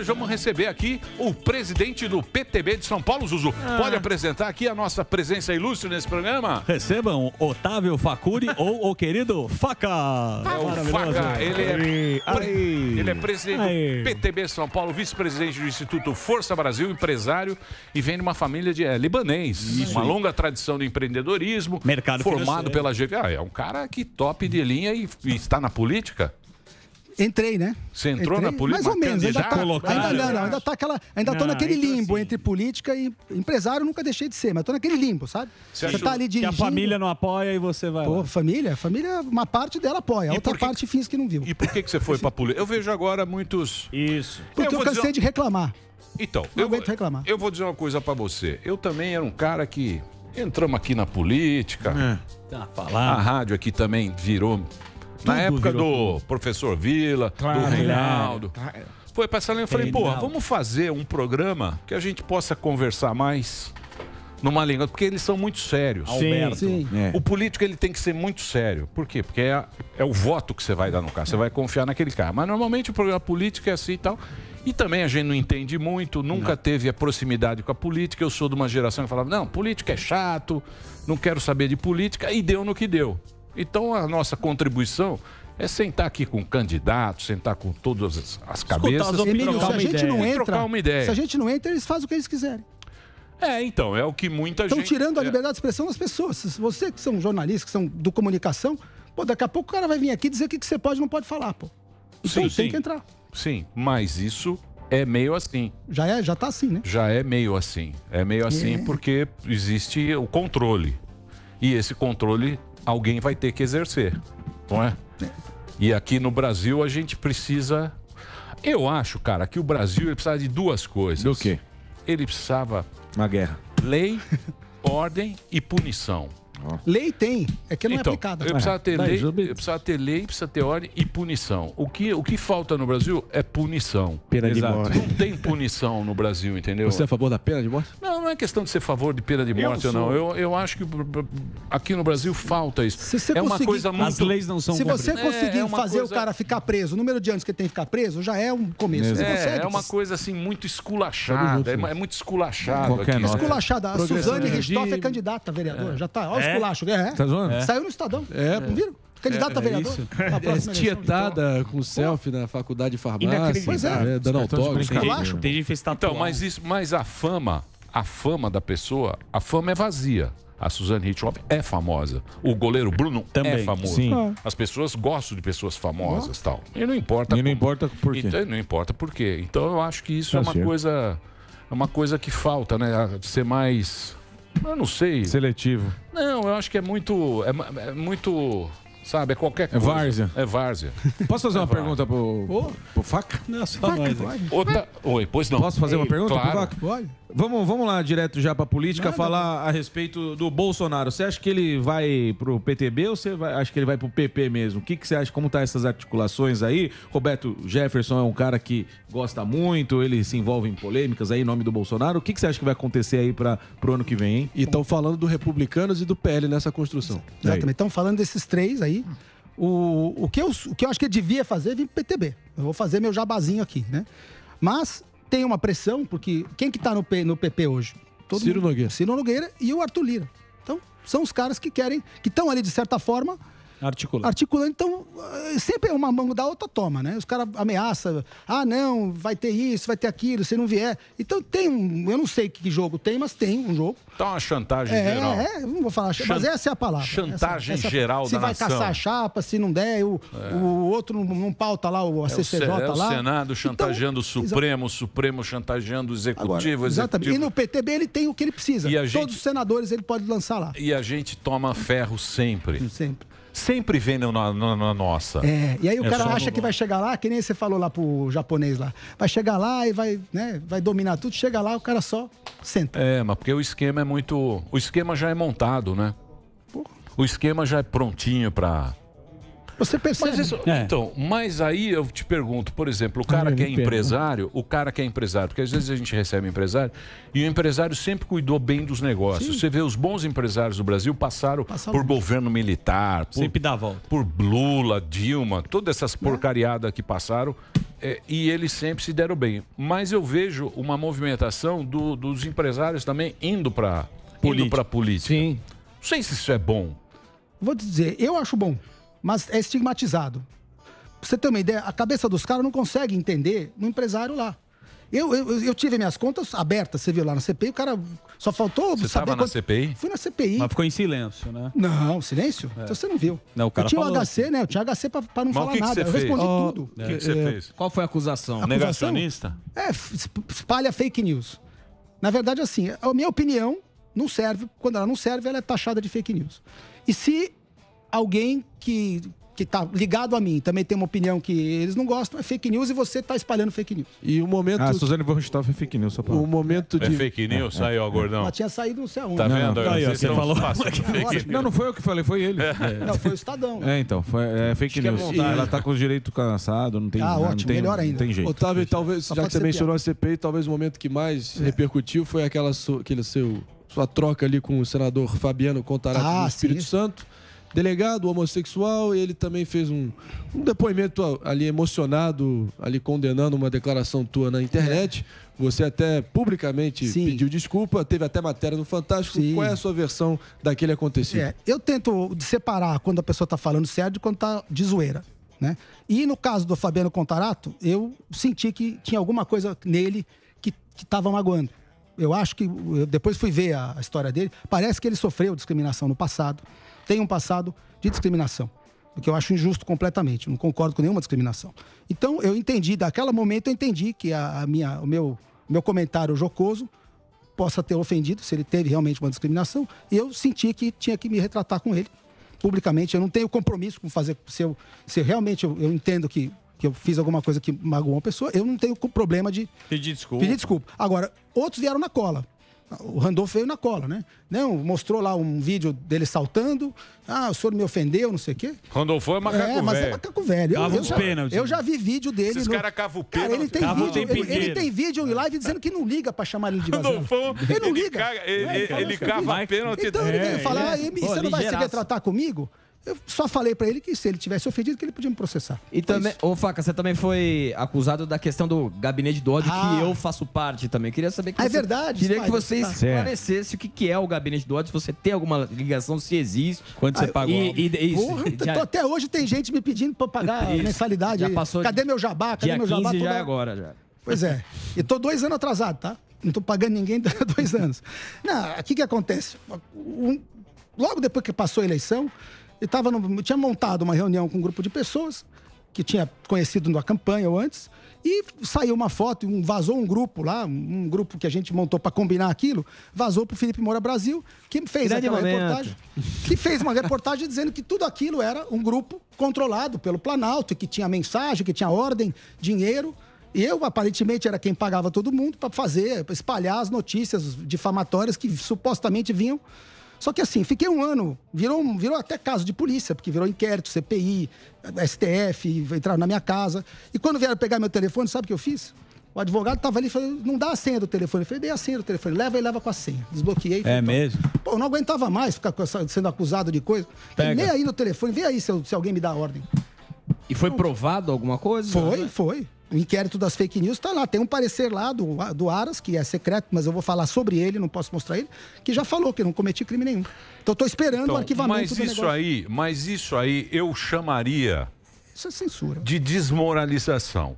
hoje vamos receber aqui o presidente do PTB de São Paulo, Zuzu. Ah. Pode apresentar aqui a nossa presença ilustre nesse programa? Recebam Otávio Facuri ou o querido Faca. É o Faca, ele é, ele é presidente aí. do PTB de São Paulo, vice-presidente do Instituto Força Brasil, empresário e vem de uma família de é, libanês. Isso. Uma longa tradição de empreendedorismo. Mercado formado financeiro. pela GV. Ah, é um cara que top de linha e, e está na política? Entrei, né? Você entrou Entrei, na política? Mais ou menos. Ainda tá, ainda não, não, ainda tá aquela, ainda tô ah, naquele então limbo assim. entre política e empresário, nunca deixei de ser, mas tô naquele limbo, sabe? Você, você tá ali dirigindo. Que a família não apoia e você vai Pô, lá. família? Família, uma parte dela apoia, a outra que... parte finge que não viu. E por que que você foi pra política? Eu vejo agora muitos... Isso. Porque eu, eu cansei dizer... de reclamar. Então, não eu, vou, reclamar. eu vou dizer uma coisa para você. Eu também era um cara que entramos aqui na política. É. Tá a rádio aqui também virou na época do professor Vila, claro, do é, Reinaldo. Claro, Foi pra essa linha, eu falei, porra, vamos fazer um programa que a gente possa conversar mais numa língua, porque eles são muito sérios. Sim, sim. É. O político ele tem que ser muito sério. Por quê? Porque é, é o voto que você vai dar no cara, você vai confiar naquele cara. Mas normalmente o programa político é assim e tal. E também a gente não entende muito, nunca não. teve a proximidade com a política. Eu sou de uma geração que falava: não, política é chato, não quero saber de política, e deu no que deu. Então, a nossa contribuição é sentar aqui com candidatos, sentar com todas as, as cabeças as Emílio, trocar, a gente não entra, trocar uma ideia. Se a gente não entra, eles fazem o que eles quiserem. É, então, é o que muita gente... Estão tirando a é. liberdade de expressão das pessoas. Você que são jornalistas, que são do comunicação, pô, daqui a pouco o cara vai vir aqui dizer o que, que você pode e não pode falar, pô. Então sim, tem sim. que entrar. Sim, mas isso é meio assim. Já é, já tá assim, né? Já é meio assim. É meio assim é. porque existe o controle. E esse controle alguém vai ter que exercer, não é? é? E aqui no Brasil a gente precisa. Eu acho, cara, que o Brasil ele precisava de duas coisas. Do quê? Ele precisava. Uma guerra. Lei, ordem e punição. Lei tem, é que não é então, é aplicada. Eu precisava ter é. lei, eu precisava ter lei, precisa ter ordem e punição. O que, o que falta no Brasil é punição. Pena de morte. Não tem punição no Brasil, entendeu? Você é a favor da pena de morte? Não, não é questão de ser a favor de pena de morte eu ou não. Eu, eu acho que aqui no Brasil falta isso. Se você é uma coisa muito... As leis não são Se você conseguir é, é fazer coisa... o cara ficar preso, o número de anos que ele tem que ficar preso já é um começo. Você é, consegue... é uma coisa assim muito é esculachada. É, muito esculachada. Qualquer aqui. Esculachada. A Suzane Ristoff é candidata a vereadora. Já está. Olha esculacho. É. é. Tá zoando? É. Saiu no Estadão. É, é. viram? Candidato é, a é vereador. É, tietada com selfie na faculdade de farmácia. Pois é. é dando autógrafo. Tem gente fez Então, mas, isso, mas a fama, a fama da pessoa, a fama é vazia. A Suzane Hitchcock é famosa. O goleiro Bruno Também, é famoso. Sim. As pessoas gostam de pessoas famosas e tal. E não importa. E não importa por quê. Então, e, não importa por quê. Então eu acho que isso tá é uma certo. coisa, é uma coisa que falta, né? Ser mais eu não sei. Seletivo. Não, eu acho que é muito. É, é muito. Sabe, é qualquer é coisa. É várzea. É várzea. Posso fazer é uma várzea. pergunta pro, oh. pro Faca? Não, só faca, mais. Outra... Oi, pois não. Posso fazer Ei, uma pergunta claro. pro Faca? Pode. Vamos, vamos lá direto já para política Nada, falar a respeito do Bolsonaro. Você acha que ele vai pro PTB ou você vai, acha que ele vai pro PP mesmo? O que, que você acha? Como tá essas articulações aí? Roberto Jefferson é um cara que gosta muito, ele se envolve em polêmicas aí em nome do Bolsonaro. O que, que você acha que vai acontecer aí para pro ano que vem, hein? E estão falando do Republicanos e do PL nessa construção. Exatamente. Estão falando desses três aí. O, o, que eu, o que eu acho que ele devia fazer é vir pro PTB. Eu vou fazer meu jabazinho aqui, né? Mas tem uma pressão, porque quem que tá no, P, no PP hoje? Todo Ciro mundo. Nogueira. Ciro Nogueira e o Arthur Lira. Então, são os caras que querem, que estão ali de certa forma Articulando. Articulando. Então, eh, sempre é uma mão da outra toma, né? Os caras ameaçam. Ah, não, vai ter isso, vai ter aquilo, se não vier. Então tem um. Eu não sei que jogo tem, mas tem um jogo. Então, uma chantagem é, geral. É, não vou falar, Chan... mas essa é a palavra. Chantagem essa, essa, geral se da Se vai caçar a chapa, se não der, o, é. o outro não, não, pauta lá, o ACCJ é CCJ é lá. Então, o Senado chantageando então, o Supremo, o Supremo chantageando o Executivo. Agora, executivo. exatamente. E no PTB ele tem o que ele precisa. E gente... Todos os senadores ele pode lançar lá. E a gente toma ferro sempre. Sempre sempre vendem na, na, na nossa. É, e aí o é cara acha no... que vai chegar lá, que nem você falou lá pro japonês lá. Vai chegar lá e vai, né, vai dominar tudo, chega lá, o cara só senta. É, mas porque o esquema é muito. O esquema já é montado, né? Porra. O esquema já é prontinho para você pensa. Mas isso, é. Então, mas aí eu te pergunto, por exemplo, o cara que é empresário, o cara que é empresário, porque às vezes a gente recebe empresário, e o empresário sempre cuidou bem dos negócios. Sim. Você vê os bons empresários do Brasil passaram por governo militar, por, sempre dá volta. Por Lula, Dilma, todas essas né? porcariadas que passaram. É, e eles sempre se deram bem. Mas eu vejo uma movimentação do, dos empresários também indo para política. política. Sim. Não sei se isso é bom. Vou te dizer, eu acho bom mas é estigmatizado. Pra você ter uma ideia, a cabeça dos caras não consegue entender um empresário lá. Eu, eu, eu, tive minhas contas abertas, você viu lá na CPI, o cara só faltou você estava Você quanto... na CPI? Fui na CPI. Mas ficou em silêncio, né? Não, silêncio? É. Então você não viu. Não, o cara eu tinha o HC, assim. né? Eu tinha HC pra, pra não Mas falar que nada. Que eu fez? respondi oh, tudo. O é. que, que, você é, é. fez? Qual foi a acusação? acusação? Negacionista? É, espalha fake news. Na verdade, assim, a minha opinião não serve. Quando ela não serve, ela é taxada de fake news. E se alguém que que tá ligado a mim também tem uma opinião que eles não gostam, é fake news e você tá espalhando fake news. E o momento. Ah, Suzane Vorrichtal foi é fake news, só pra... O momento é de. É fake news, é, saiu, é. gordão. Ela tinha saído não sei aonde. Tá não, vendo? Não, você falou. Não, não foi eu que falei, foi ele. É. Não, foi o Estadão. É, então, foi é, fake news. E... Ela tá com o direito cansado, não tem Ah, ótimo, não tem, melhor ainda. Não tem jeito. Otávio, talvez, já que você mencionou a CPI, talvez o momento que mais repercutiu foi aquela aquele seu, sua troca ali com o senador Fabiano Contarato ah, Espírito Santo delegado homossexual, ele também fez um, um, depoimento ali emocionado, ali condenando uma declaração tua na internet. Você até publicamente Sim. pediu desculpa, teve até matéria no Fantástico. Sim. Qual é a sua versão daquele acontecido? É, eu tento separar quando a pessoa está falando sério de quando está de zoeira. Né? E no caso do Fabiano Contarato, eu senti que tinha alguma coisa nele que estava magoando. Eu acho que, eu depois fui ver a, a história dele, parece que ele sofreu discriminação no passado tem um passado de discriminação, o que eu acho injusto completamente. não concordo com nenhuma discriminação. Então, eu entendi, daquele momento eu entendi que a, a minha, o meu, meu comentário jocoso possa ter ofendido, se ele teve realmente uma discriminação, e eu senti que tinha que me retratar com ele publicamente. Eu não tenho compromisso com fazer. Se, eu, se realmente eu, eu entendo que, que eu fiz alguma coisa que magoou uma pessoa, eu não tenho problema de. Pedir desculpa. Pedir desculpa. Agora, outros vieram na cola. O Randolph veio na cola, né? Não, né, mostrou lá um vídeo dele saltando. Ah, o senhor me ofendeu, não sei o quê. Randolph é macaco velho. É, mas é macaco velho. Eu, eu, já, eu né? já, vi vídeo dele. Esses no... caras cavam o pênalti. Cara, ele tem, Cavo vídeo, ele, ele, tem vídeo em live dizendo que não liga pra chamar ele de Randolph. Ele não liga. Ele, ele, ele cava pênalti. Então ele veio falar, é, você não vai se retratar comigo? Eu só falei para ele que se ele tivesse ofendido, que ele podia me processar. E foi também, ô Faca, você também foi acusado da questão do gabinete do ódio, ah. que eu faço parte também. Queria saber que. Ah, é você, verdade, Queria que você esclarecesse o que, é o gabinete do ódio, se você tem alguma ligação, se existe. Quando ah, você pagou. E, e, isso. Porra, já, até hoje tem gente me pedindo pra pagar isso, mensalidade. Já passou Cadê meu jabá? Cadê dia meu jabá? 15 já toda... É agora, já. Pois é. E tô dois anos atrasado, tá? Não tô pagando ninguém há dois anos. Não, o que que acontece? Um, logo depois que passou a eleição, e tava no, tinha montado uma reunião com um grupo de pessoas que tinha conhecido na campanha ou antes. E saiu uma foto, um, vazou um grupo lá, um grupo que a gente montou para combinar aquilo, vazou para o Felipe Moura Brasil, que fez Grande aquela momento. reportagem, que fez uma reportagem dizendo que tudo aquilo era um grupo controlado pelo Planalto, que tinha mensagem, que tinha ordem, dinheiro. E eu, aparentemente, era quem pagava todo mundo para fazer, pra espalhar as notícias difamatórias que supostamente vinham só que assim, fiquei um ano, virou, virou até caso de polícia, porque virou inquérito, CPI, STF, entraram na minha casa. E quando vieram pegar meu telefone, sabe o que eu fiz? O advogado estava ali e falou: não dá a senha do telefone. Eu falei: dei a senha do telefone, leva e leva com a senha. Desbloqueei. É tá. mesmo? Pô, não aguentava mais ficar sendo acusado de coisa. Falei, Vem aí no telefone, vem aí se, se alguém me dá ordem. E foi provado alguma coisa? Foi, né? foi o inquérito das fake news está lá. Tem um parecer lá do, do Aras, que é secreto, mas eu vou falar sobre ele, não posso mostrar ele, que já falou que não cometi crime nenhum. Então estou esperando então, o arquivamento mas do isso negócio. aí, Mas isso aí eu chamaria isso é censura. de desmoralização.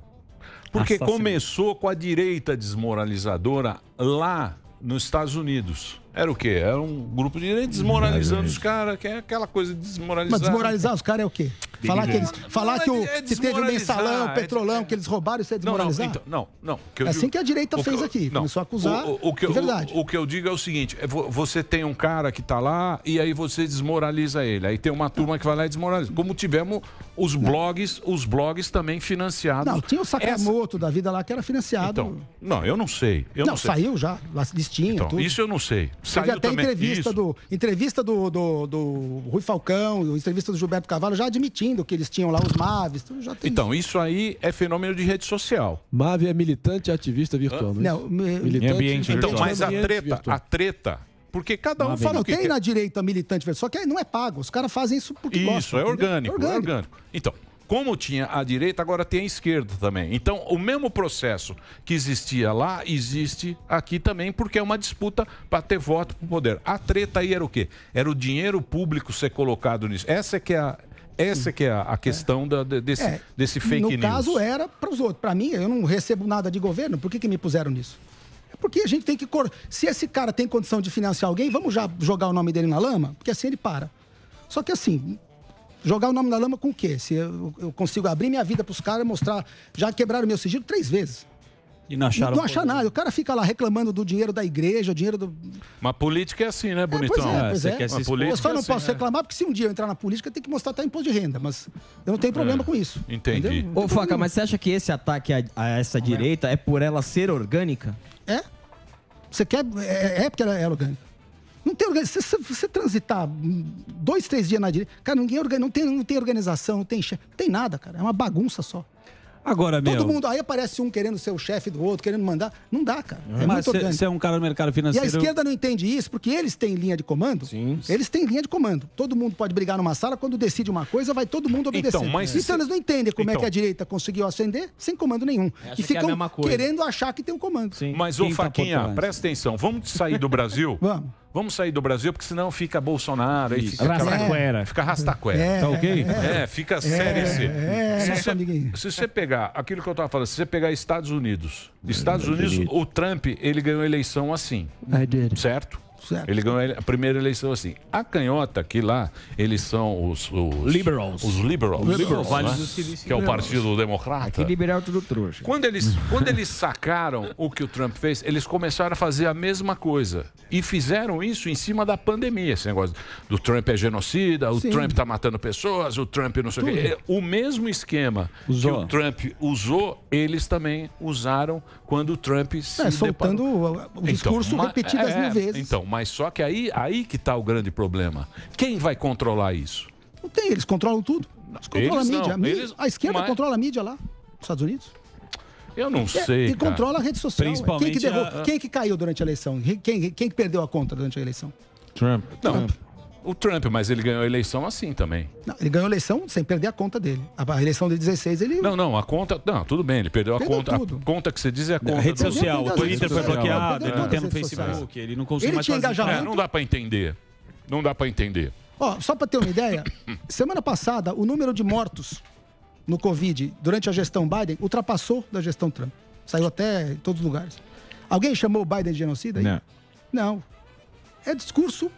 Porque ah, tá começou com a direita desmoralizadora lá nos Estados Unidos. Era o quê? Era um grupo de direita desmoralizando uhum. os caras, que é aquela coisa de desmoralizar. Mas desmoralizar né? os caras é o quê? Falar que, eles, falar que, o, é que teve o mensalão, o é petrolão, que eles roubaram, isso é desmoralizar? Não, não. Então, não, não que é assim que a direita fez eu, aqui. Não, começou a acusar. O, o que, é verdade. O, o, que eu digo é o seguinte: é, você tem um cara que está lá e aí você desmoraliza ele. Aí tem uma turma que vai lá e desmoraliza. Como tivemos os blogs, os blogs também financiados. Não, tinha o Sakamoto Essa... da vida lá que era financiado. Então, não, eu não sei. Eu não, não sei. saiu já, listinha, então, tudo. Isso eu não sei. Saiu Teve até também. entrevista, isso. do, entrevista do, do, do, Rui Falcão, entrevista do Gilberto Cavalo já admitindo que eles tinham lá os Maves. Então, então isso. isso. aí é fenômeno de rede social. Mave é militante ativista virtual. Ah, não, é militante, ambiente virtual. Então, mas a treta, a treta porque cada um ah, fala o que Tem quer. na direita militante, só que não é pago. Os caras fazem isso porque isso, gostam. É isso, é orgânico, orgânico, é orgânico. Então, como tinha a direita, agora tem a esquerda também. Então, o mesmo processo que existia lá, existe aqui também, porque é uma disputa para ter voto para o poder. A treta aí era o quê? Era o dinheiro público ser colocado nisso. Essa é que é a, essa é que é a é. questão é. Da, desse, é. desse fake no news. No caso, era para os outros. Para mim, eu não recebo nada de governo. Por que, que me puseram nisso? Porque a gente tem que. Cor... Se esse cara tem condição de financiar alguém, vamos já jogar o nome dele na lama? Porque assim ele para. Só que assim, jogar o nome na lama com o quê? Se eu, eu consigo abrir minha vida para os caras mostrar. Já quebraram meu sigilo três vezes. E não acharam. Não achar né? nada. O cara fica lá reclamando do dinheiro da igreja, o dinheiro do. Mas política é assim, né, é, bonitão? É, pois é, pois é. Pois é. Eu só não é posso assim, né? reclamar, porque se um dia eu entrar na política, tem que mostrar até tá imposto de renda. Mas eu não tenho problema é. com isso. Entendi. Ô, Faca, mas você acha que esse ataque a, a essa não direita é por ela ser orgânica? É. Você quer. É, é, é porque ela é orgânica. Não tem organização. Se você transitar dois, três dias na direita. Cara, ninguém organiza, não, tem, não tem organização, não tem, não tem nada, cara. É uma bagunça só. Agora mesmo. Todo mundo. Aí aparece um querendo ser o chefe do outro, querendo mandar. Não dá, cara. Uhum. É Mas você é um cara do mercado financeiro. E a esquerda não entende isso, porque eles têm linha de comando. Sim. Eles têm linha de comando. Todo mundo pode brigar numa sala, quando decide uma coisa, vai todo mundo então, obedecer. Então, mas... então eles não entendem como então... é que então. a direita conseguiu ascender sem comando nenhum. Essa e ficam que é querendo achar que tem um comando. Sim. Mas, ô tá Faquinha, tá presta atenção. Vamos sair do Brasil? Vamos vamos sair do Brasil, porque senão fica Bolsonaro, aí fica rastaquera. Fica rastaquera. É. tá ok? É, fica CLC. É. é, se, é, você, se você pegar aquilo que eu tava falando, se você pegar Estados Unidos, Estados Unidos, o Trump, ele ganhou a eleição assim. Certo? Certo. Ele ganhou a primeira eleição assim. A canhota aqui lá, eles são os... os liberals. Os liberals. Os liberals, liberals né? né? Que é o Partido Democrata. Que liberal tudo trouxa. Quando eles, quando eles sacaram o que o Trump fez, eles começaram a fazer a mesma coisa. E fizeram isso em cima da pandemia, esse negócio do Trump é genocida, o Sim. Trump está matando pessoas, o Trump não sei o quê. É o mesmo esquema usou. que o Trump usou, eles também usaram quando o Trump se é, soltando deparou. o discurso então, repetidas é, mil vezes. Então, mas só que aí, aí que está o grande problema. Quem vai controlar isso? Não tem, eles controlam tudo. Eles controlam eles a mídia. a, mídia eles... a, esquerda mas... controla a mídia lá, nos Estados Unidos. Eu não é, sei. E controla a rede social. Principalmente quem que, derrubou, a... quem que caiu durante a eleição? Quem, quem que perdeu a conta durante a eleição? Trump. Não, Trump o Trump, mas ele ganhou a eleição assim também. Não, ele ganhou a eleição sem perder a conta dele. A, eleição de 16 ele. Não, não, a conta. Não, tudo bem, ele perdeu, perdeu a conta. Tudo. A conta que você diz é a conta. A rede social, o Twitter foi bloqueado, ele não tem no Facebook, ele não conseguiu mais tinha Engajamento. É, não dá para entender. Não dá para entender. Ó, só para ter uma ideia, semana passada o número de mortos no Covid durante a gestão Biden ultrapassou da gestão Trump. Saiu até em todos os lugares. Alguém chamou o Biden de genocida? Aí? Não. Não. É discurso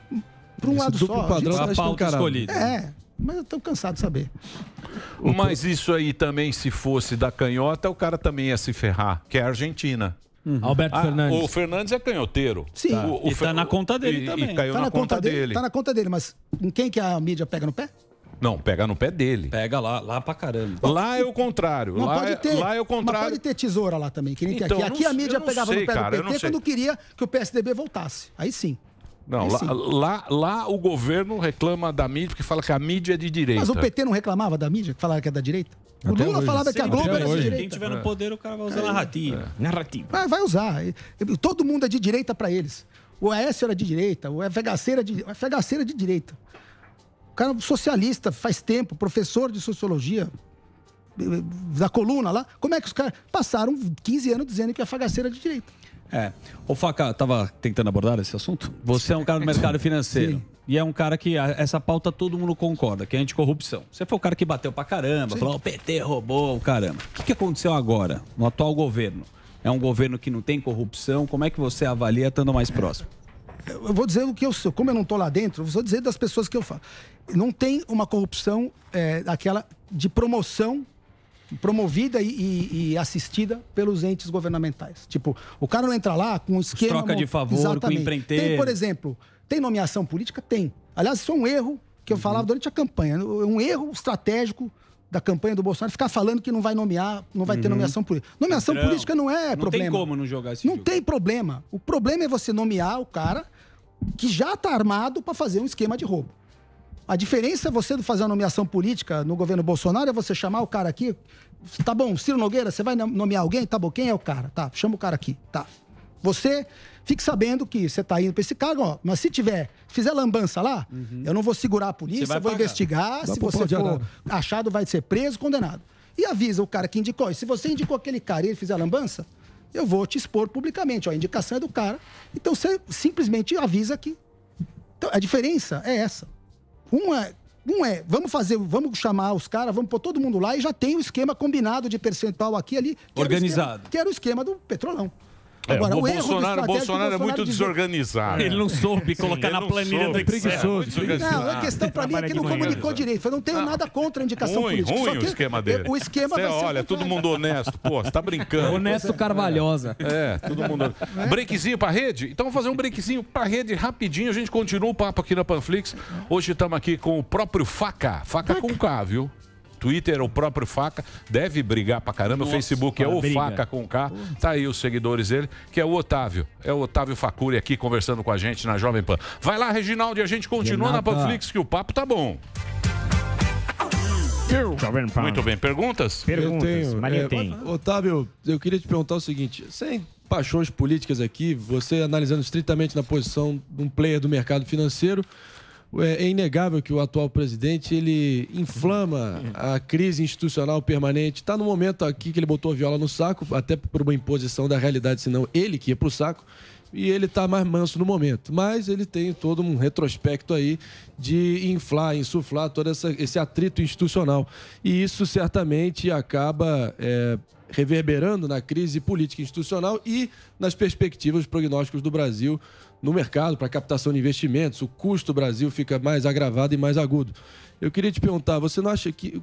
para um lado só. padrão tá a é pauta É, mas eu estou cansado de saber. Mas isso aí também, se fosse da canhota, o cara também ia se ferrar, que é a Argentina. Uhum. Ah, Alberto ah, Fernandes. O Fernandes é canhoteiro. Sim. Tá. O, o e tá na conta dele e, também. E caiu tá na, na conta, conta dele, dele. Tá na conta dele, mas quem que a mídia pega no pé? Não, pega no pé dele. Pega lá, lá pra caramba. Lá é o contrário. Não, lá, pode é- ter, lá é o contrário. Mas pode ter tesoura lá também, que nem então, aqui. Aqui a mídia pegava sei, no pé cara, do PT quando queria que o PSDB voltasse. Aí sim. Não, lá, lá, lá, o governo reclama da mídia porque fala que a mídia é de direita. Mas o PT não reclamava da mídia, que falava que é da direita? O Até Lula hoje. falava Sim, que a Globo era de direita. Quem tiver no poder, o cara vai usar é. narrativa. É. Narrativa. Vai, vai usar. Todo mundo é de direita para eles. O Aécio era de direita, o FHC era de, o FHC era é de direita. O cara é socialista, faz tempo, professor de sociologia, da coluna lá, como é que os caras passaram 15 anos dizendo que é fagaceira de direito É. O Faca tava tentando abordar esse assunto. Você é um cara do mercado financeiro. Sim. E é um cara que essa pauta todo mundo concorda, que é anticorrupção. Você foi o cara que bateu pra caramba, Sim. falou, o PT roubou, o caramba. O que, que aconteceu agora, no atual governo? É um governo que não tem corrupção? Como é que você avalia estando mais próximo? Eu vou dizer o que eu sou. Como eu não estou lá dentro, vou dizer das pessoas que eu falo. Não tem uma corrupção é, aquela de promoção promovida e, e, e, assistida pelos entes governamentais. Tipo, o cara não entra lá com um esquema... troca de favor, exatamente. com empreiteiro... Tem, por exemplo, tem nomeação política? Tem. Aliás, isso é um erro que eu uhum. falava durante a campanha. É um erro estratégico da campanha do Bolsonaro ficar falando que não vai nomear, não vai uhum. ter nomeação política. Nomeação política não é não problema. Não tem como não jogar esse Não jogo. tem problema. O problema é você nomear o cara que já está armado para fazer um esquema de roubo. A diferença é você fazer uma nomeação política no governo Bolsonaro é você chamar o cara aqui. Tá bom, Ciro Nogueira, você vai nomear alguém? Tá bom, quem é o cara? Tá, chama o cara aqui. Tá. Você fique sabendo que você está indo para esse cargo, ó, mas se tiver, fizer lambança lá, uhum. eu não vou segurar a polícia, vou pagar. investigar. se você for agora. achado, vai ser preso, condenado. E avisa o cara que indicou. E se você indicou aquele cara e ele fizer lambança, eu vou te expor publicamente. Ó, a indicação é do cara. Então você simplesmente avisa que. Então, a diferença é essa é um é, vamos fazer, vamos chamar os caras, vamos pôr todo mundo lá e já tem o esquema combinado de percentual aqui ali. Que Organizado. Era esquema, que era o esquema do Petrolão. É, Agora, o, o Bolsonaro, Bolsonaro, Bolsonaro é muito é desorganizado. Ele não soube colocar Sim, na planilha da preguiçoso. É não, a questão para mim é que não comunicou direito. Eu não tenho ah. nada contra a indicação ruim, política. Ruim o esquema dele. O esquema Cê, Olha, todo mundo honesto. Pô, você tá brincando. Honesto Carvalhosa. É, todo mundo. É. Breakzinho pra rede? Então vamos fazer um breakzinho pra rede rapidinho. A gente continua o papo aqui na Panflix. Hoje estamos aqui com o próprio Faca. Faca, Faca. com K, viu? Twitter, o próprio Faca, deve brigar pra caramba. Nossa, o Facebook é o briga. Faca com K. Tá aí os seguidores dele, que é o Otávio. É o Otávio Facuri aqui conversando com a gente na Jovem Pan. Vai lá, Reginaldo, e a gente continua na Panflix, que o papo tá bom. Muito bem, perguntas? Perguntas, eu tenho, Maria é, tem. Otávio, eu queria te perguntar o seguinte, sem paixões políticas aqui, você analisando estritamente na posição de um player do mercado financeiro, é, é inegável que o atual presidente ele inflama a crise institucional permanente. Está no momento aqui que ele botou a viola no saco, até por uma imposição da realidade, senão ele que ia para o saco e ele está mais manso no momento. Mas ele tem todo um retrospecto aí de inflar, insuflar todo essa, esse atrito institucional. E isso certamente acaba é, reverberando na crise política institucional e nas perspectivas prognósticos do Brasil no mercado para captação de investimentos. O custo do Brasil fica mais agravado e mais agudo. Eu queria te perguntar, você não acha que.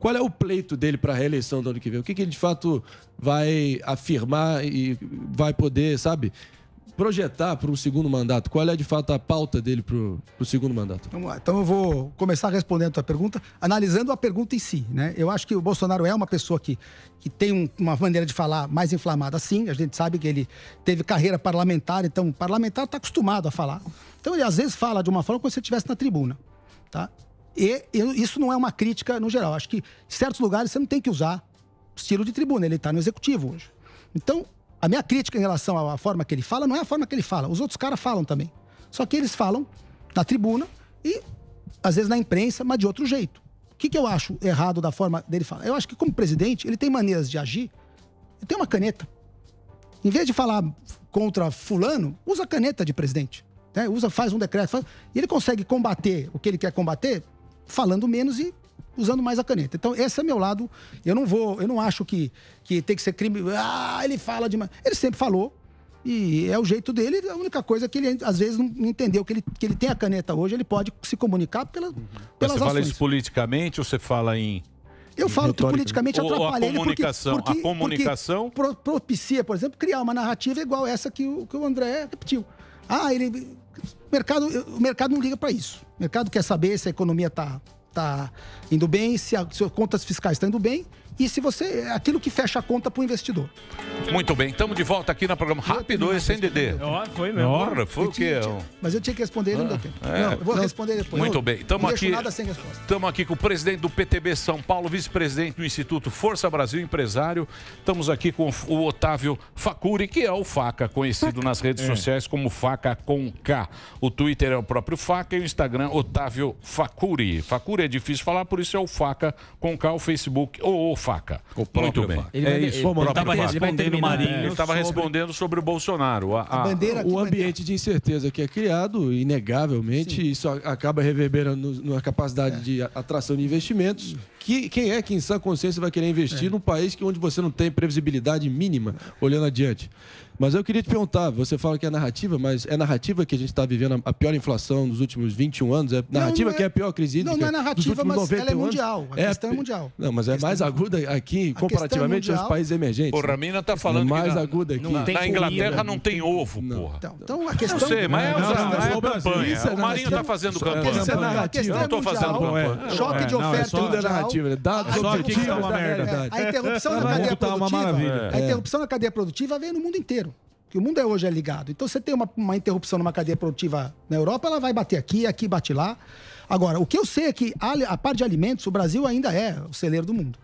Qual é o pleito dele para a reeleição do ano que vem? O que, que ele de fato vai afirmar e vai poder, sabe? projetar para um segundo mandato? Qual é de fato a pauta dele para o segundo mandato? Vamos lá. Então eu vou começar respondendo a tua pergunta, analisando a pergunta em si. Né? Eu acho que o Bolsonaro é uma pessoa que, que tem um, uma maneira de falar mais inflamada, sim. A gente sabe que ele teve carreira parlamentar, então o parlamentar está acostumado a falar. Então ele às vezes fala de uma forma como se estivesse na tribuna. Tá? E eu, isso não é uma crítica no geral. Acho que em certos lugares você não tem que usar estilo de tribuna, ele está no executivo hoje. Então, a minha crítica em relação à forma que ele fala não é a forma que ele fala. Os outros caras falam também. Só que eles falam na tribuna e às vezes na imprensa, mas de outro jeito. O que, que eu acho errado da forma dele falar? Eu acho que, como presidente, ele tem maneiras de agir. Ele tem uma caneta. Em vez de falar contra Fulano, usa a caneta de presidente. Né? Usa, faz um decreto. Faz... E ele consegue combater o que ele quer combater falando menos e usando mais a caneta. Então, esse é meu lado. Eu não vou, eu não acho que, que tem que ser crime. Ah, ele fala demais. Ele sempre falou. E é o jeito dele, a única coisa é que ele às vezes não entendeu que ele, que ele tem a caneta hoje, ele pode se comunicar pela, uhum. pelas você ações. Você fala isso politicamente ou você fala em eu falo que politicamente atrapalha a ele porque, porque, a comunicação porque propicia, por exemplo, criar uma narrativa igual essa que o, que o André repetiu. Ah, ele mercado, o mercado não liga para isso. O mercado quer saber se a economia está está indo bem, se as contas fiscais estão tá indo bem, e se você é aquilo que fecha a conta para o investidor. Muito bem, estamos de volta aqui no programa rápido esse NDD. Oh, foi mesmo. Ora, foi o quê? Mas eu tinha que responder, ah, não deu tempo. É. Não, vou não, responder depois. Muito eu, bem, estamos aqui. Estamos aqui com o presidente do PTB São Paulo, vice-presidente do Instituto Força Brasil Empresário. Estamos aqui com o Otávio Facuri, que é o Faca, conhecido nas redes é. sociais como Faca com K. O Twitter é o próprio Faca e o Instagram Otávio Facuri. Facuri é difícil falar, por isso é o Faca com K, o Facebook ou o Faca faca. Muito bem. Faca. É isso. Ele, ele estava respondendo, Marinho. Ele estava respondendo sobre o Bolsonaro. A, a... A o ambiente de incerteza que é criado, inegavelmente, Sim. isso acaba reverberando na capacidade é. de atração de investimentos. Que, quem é que em sã consciência vai querer investir é. num país que, onde você não tem previsibilidade mínima olhando adiante? Mas eu queria te perguntar, você fala que é narrativa, mas é narrativa que a gente está vivendo a pior inflação dos últimos 21 anos? É narrativa não, não é, que é a é- pior crise? Não, não é narrativa, mas ela é mundial. Anos? A é, questão é mundial. Não, mas é mais é aguda aqui, é comparativamente aos países emergentes. Porra, a mina está falando mais na, aguda aqui. na Inglaterra não tem ovo, porra. Então, então, a questão... Não sei, mas é, não, campanha. o Marinho está fazendo campanha. Isso é narrativa. Tá eu estou fazendo campanha. Choque de oferta Tudo é narrativa. Né? Dados objetivos. A interrupção cadeia produtiva... A interrupção na cadeia produtiva vem no mundo inteiro que o mundo é hoje é ligado. Então você tem uma, uma interrupção numa cadeia produtiva na Europa, ela vai bater aqui, aqui bate lá. Agora, o que eu sei é que a, a parte de alimentos, o Brasil ainda é o celeiro do mundo.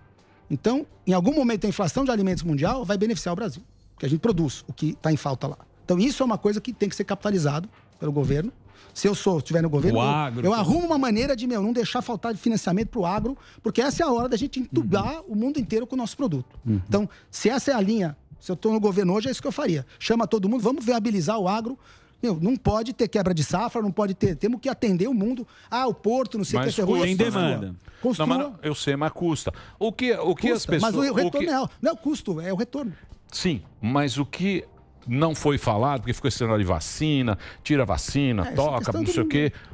Então, em algum momento, a inflação de alimentos mundial vai beneficiar o Brasil, porque a gente produz o que está em falta lá. Então, isso é uma coisa que tem que ser capitalizado pelo governo. Se eu sou, estiver no governo, agro, eu, eu arrumo uma maneira de meu, não deixar faltar de financiamento para o agro, porque essa é a hora da gente entubar uhum. o mundo inteiro com o nosso produto. Uhum. Então, se essa é a linha se eu estou no governo hoje, é isso que eu faria. Chama todo mundo, vamos viabilizar o agro. Meu, não pode ter quebra de safra, não pode ter. Temos que atender o mundo. Ah, o porto, não sei o que é terror. Tem né? demanda. Construa. Não, mas eu sei, mas custa. O que, o que custa, as pessoas. Mas o retorno o que... é Não é o custo, é o retorno. Sim, mas o que não foi falado, porque ficou esse cenário de vacina, tira vacina, é, é toca, não sei o quê. Mundo